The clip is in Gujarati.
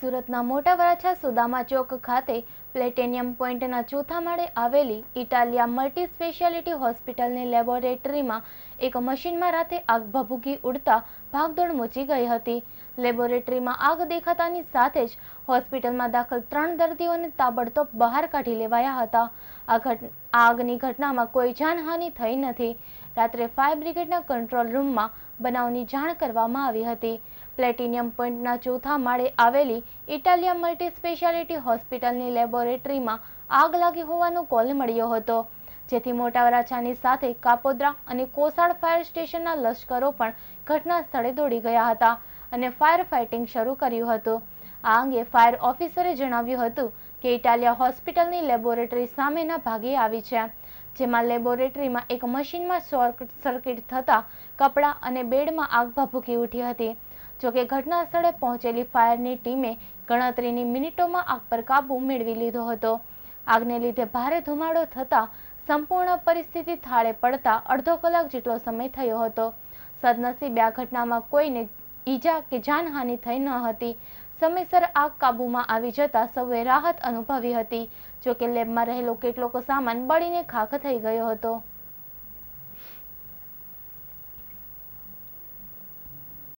સુરતના મોટા વરાછા સુદામા ચોક ખાતે પ્લેટેનિયમ પોઈન્ટના ચોથા માળે આવેલી ઇટાલિયા મલ્ટી સ્પેશિયાલિટી હોસ્પિટલની લેબોરેટરીમાં એક મશીનમાં રાતે આગ ભભૂકી ઉડતા ભાગદોડ મચી ગઈ હતી લેબોરેટરીમાં આગ દેખાતાની સાથે જ હોસ્પિટલમાં દાખલ ત્રણ દર્દીઓને તાબડતોબ બહાર કાઢી લેવાયા હતા આ ઘટ આગની ઘટનામાં કોઈ જાનહાનિ થઈ નથી રાત્રે ફાયર બ્રિગેડના કંટ્રોલ રૂમમાં બનાવની જાણ કરવામાં આવી હતી પ્લેટિનિયમ પોઈન્ટના ચોથા માળે આવેલી ઇટાલિયા મલ્ટી સ્પેશિયાલિટી હોસ્પિટલની લેબોરેટરીમાં આગ લાગી હોવાનો કોલ મળ્યો હતો જેથી મોટા વરાછાની સાથે કાપોદ્રા અને કોસાડ ફાયર સ્ટેશનના લશ્કરો પણ ઘટના સ્થળે દોડી ગયા હતા અને ફાયર ફાઇટિંગ શરૂ કર્યું હતું આ અંગે ફાયર ઓફિસરે જણાવ્યું હતું કે ઇટાલિયા હોસ્પિટલની લેબોરેટરી સામેના ભાગે આવી છે જેમાં લેબોરેટરીમાં એક મશીનમાં શોર્ટ સર્કિટ થતાં કપડાં અને બેડમાં આગ ભભૂકી ઉઠી હતી જોકે ઘટના સ્થળે પહોંચેલી ફાયરની ટીમે ગણતરીની મિનિટોમાં આગ પર કાબુ મેળવી લીધો હતો આગને લીધે ભારે ધુમાડો થતાં સંપૂર્ણ પરિસ્થિતિ થાળે પડતા અડધો કલાક જેટલો સમય થયો હતો સદનસીબે આ ઘટનામાં કોઈને ઈજા કે જાનહાનિ થઈ ન હતી સમયસર આગ કાબૂમાં આવી જતાં સૌએ રાહત અનુભવી હતી જોકે લેબમાં રહેલો કેટલોક સામાન બળીને ખાખ થઈ ગયો હતો